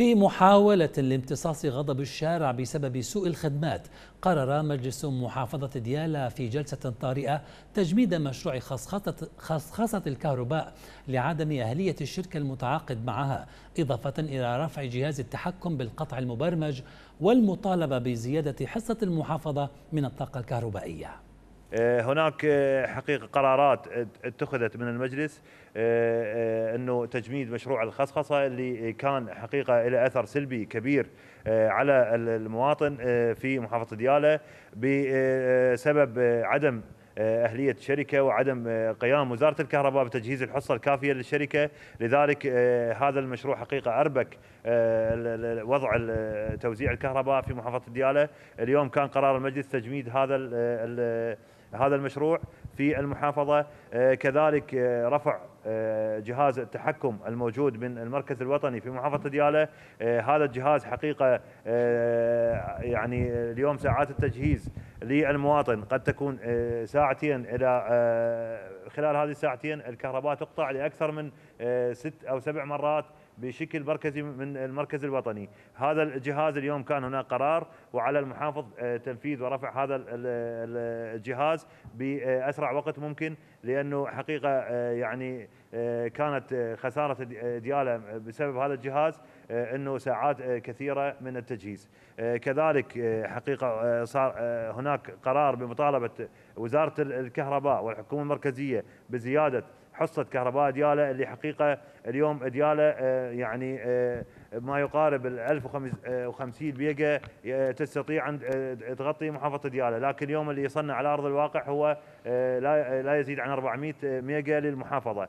في محاولة لامتصاص غضب الشارع بسبب سوء الخدمات قرر مجلس محافظة ديالى في جلسة طارئة تجميد مشروع خصخصة الكهرباء لعدم أهلية الشركة المتعاقد معها إضافة إلى رفع جهاز التحكم بالقطع المبرمج والمطالبة بزيادة حصة المحافظة من الطاقة الكهربائية آه، هناك آه، حقيقه قرارات اتخذت من المجلس آه، انه تجميد مشروع الخصخصه اللي كان حقيقه له اثر سلبي كبير على المواطن في محافظه دياله بسبب عدم اهليه الشركه وعدم قيام وزاره الكهرباء بتجهيز الحصه الكافيه للشركه، لذلك هذا المشروع حقيقه اربك وضع توزيع الكهرباء في محافظه دياله، اليوم كان قرار المجلس تجميد هذا هذا المشروع في المحافظة آه، كذلك آه، رفع آه، جهاز التحكم الموجود من المركز الوطني في محافظة دياله هذا الجهاز حقيقة يعني اليوم ساعات التجهيز للمواطن قد تكون ساعتين إلى خلال هذه الساعتين الكهرباء تقطع لاكثر من آه، ست او سبع مرات بشكل مركزي من المركز الوطني هذا الجهاز اليوم كان هناك قرار وعلى المحافظ آه، تنفيذ ورفع هذا الجهاز بأسرع وقت ممكن لأنه حقيقة آه، يعني آه، كانت آه، خساره آه، ديالة بسبب هذا الجهاز انه ساعات كثيره من التجهيز كذلك حقيقه صار هناك قرار بمطالبه وزاره الكهرباء والحكومه المركزيه بزياده حصه كهرباء دياله اللي حقيقه اليوم دياله يعني ما يقارب ال 1050 بيجا تستطيع ان تغطي محافظه دياله، لكن اليوم اللي يصنع على ارض الواقع هو لا يزيد عن 400 ميجا للمحافظه.